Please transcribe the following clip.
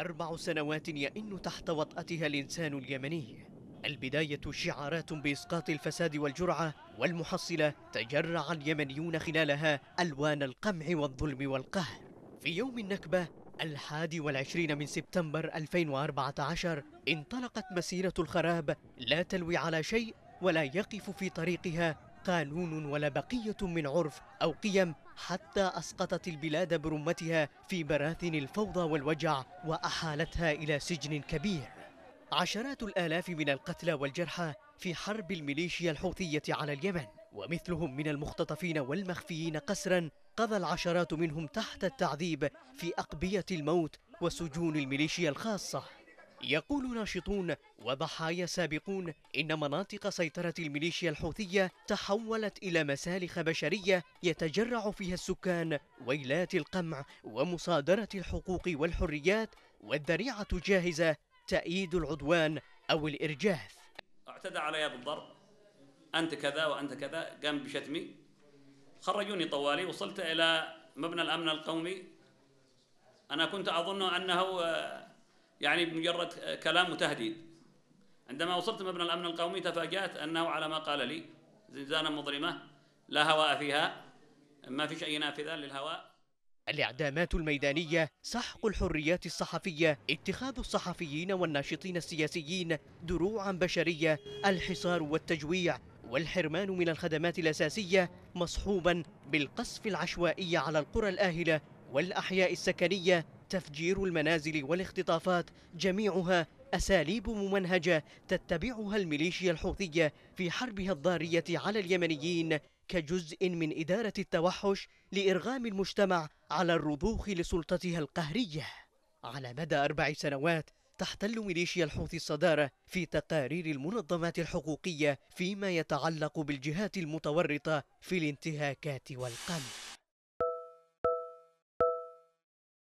أربع سنوات يئن تحت وطأتها الإنسان اليمني البداية شعارات بإسقاط الفساد والجرعة والمحصلة تجرع اليمنيون خلالها ألوان القمع والظلم والقهر في يوم النكبة الحادي والعشرين من سبتمبر 2014 انطلقت مسيرة الخراب لا تلوي على شيء ولا يقف في طريقها قانون ولا بقية من عرف أو قيم حتى أسقطت البلاد برمتها في براثن الفوضى والوجع وأحالتها إلى سجن كبير عشرات الآلاف من القتلى والجرحى في حرب الميليشيا الحوثية على اليمن ومثلهم من المختطفين والمخفيين قسرا قضى العشرات منهم تحت التعذيب في أقبية الموت وسجون الميليشيا الخاصة يقول ناشطون وضحايا سابقون إن مناطق سيطرة الميليشيا الحوثية تحولت إلى مسالخ بشرية يتجرع فيها السكان ويلات القمع ومصادرة الحقوق والحريات والذريعة جاهزة تأييد العدوان أو الإرجاف اعتدى علي بالضرب أنت كذا وأنت كذا قام بشتمي خرجوني طوالي وصلت إلى مبنى الأمن القومي أنا كنت أظن أنه آه، يعني بمجرد كلام وتهديد عندما وصلت مبنى الأمن القومي تفاجأت أنه على ما قال لي زنزانة مظلمة لا هواء فيها ما فيش أي نافذة للهواء الإعدامات الميدانية سحق الحريات الصحفية اتخاذ الصحفيين والناشطين السياسيين دروعا بشرية الحصار والتجويع والحرمان من الخدمات الأساسية مصحوبا بالقصف العشوائي على القرى الآهلة والأحياء السكنية تفجير المنازل والاختطافات جميعها أساليب ممنهجة تتبعها الميليشيا الحوثية في حربها الضارية على اليمنيين كجزء من إدارة التوحش لإرغام المجتمع على الرضوخ لسلطتها القهرية على مدى أربع سنوات تحتل ميليشيا الحوثي الصدارة في تقارير المنظمات الحقوقية فيما يتعلق بالجهات المتورطة في الانتهاكات والقمع